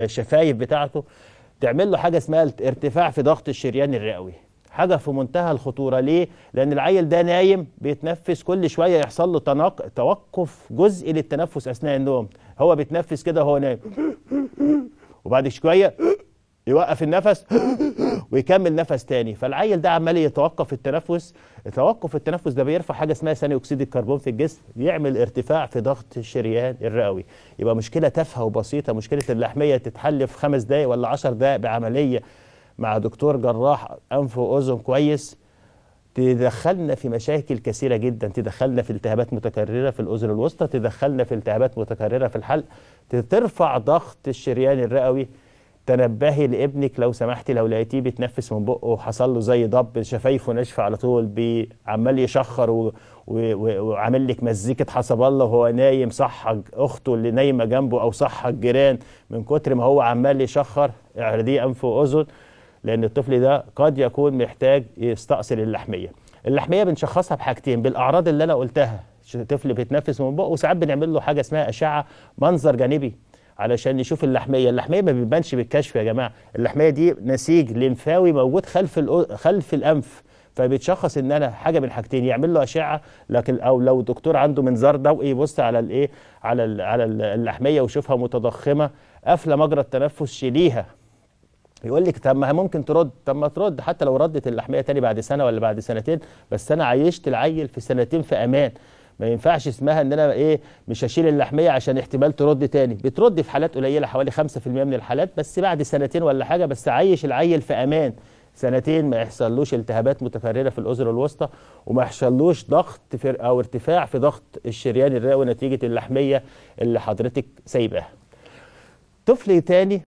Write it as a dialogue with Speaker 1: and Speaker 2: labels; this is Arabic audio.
Speaker 1: الشفايف بتاعته تعمل له حاجه اسمها ارتفاع في ضغط الشريان الرئوي حاجه في منتهى الخطوره ليه لان العيل ده نايم بيتنفس كل شويه يحصل له تناق... توقف جزئي للتنفس اثناء النوم هو بيتنفس كده وهو نايم وبعد شويه يوقف النفس ويكمل نفس تاني فالعيل ده عمال يتوقف التنفس توقف التنفس ده بيرفع حاجه اسمها ثاني اكسيد الكربون في الجسم يعمل ارتفاع في ضغط الشريان الرئوي يبقى مشكله تافهه وبسيطه مشكله اللحميه تتحل في خمس دقائق ولا 10 دقائق بعمليه مع دكتور جراح انف واذن كويس تدخلنا في مشاكل كثيره جدا تدخلنا في التهابات متكرره في الاذن الوسطى تدخلنا في التهابات متكرره في الحلق ترفع ضغط الشريان الرئوي تنبهي لابنك لو سمحتي لو لقيتيه بيتنفس من بقه وحصل له زي ضب شفايفه ناشفه على طول عمال يشخر وعامل لك مزيكه حسب الله وهو نايم صحك اخته اللي نايمه جنبه او صحك جيران من كتر ما هو عمال يشخر اعرضيه انف واذن لان الطفل ده قد يكون محتاج يستأصل اللحميه. اللحميه بنشخصها بحاجتين بالاعراض اللي انا قلتها طفل بيتنفس من بقه وساعات بنعمل له حاجه اسمها اشعه منظر جانبي علشان نشوف اللحميه اللحميه ما بتبانش بالكشف يا جماعه اللحميه دي نسيج لمفاوي موجود خلف خلف الانف فبيتشخص ان انا حاجه من حاجتين يعمل له اشعه لكن او لو دكتور عنده منظار ضوئي يبص على الايه على على اللحميه ويشوفها متضخمه قافله مجرى التنفس شيليها يقول لك طب ما ممكن ترد طب ما ترد حتى لو ردت اللحميه تاني بعد سنه ولا بعد سنتين بس انا عيشت العيل في سنتين في امان ما ينفعش اسمها ان انا ايه مش هشيل اللحميه عشان احتمال ترد تاني بترد في حالات قليله حوالي 5% من الحالات بس بعد سنتين ولا حاجه بس عيش العيل في امان سنتين ما يحصلوش التهابات متكرره في الاذن الوسطى وما يحصلوش ضغط في او ارتفاع في ضغط الشريان الرئوي نتيجه اللحميه اللي حضرتك سايباها. طفل تاني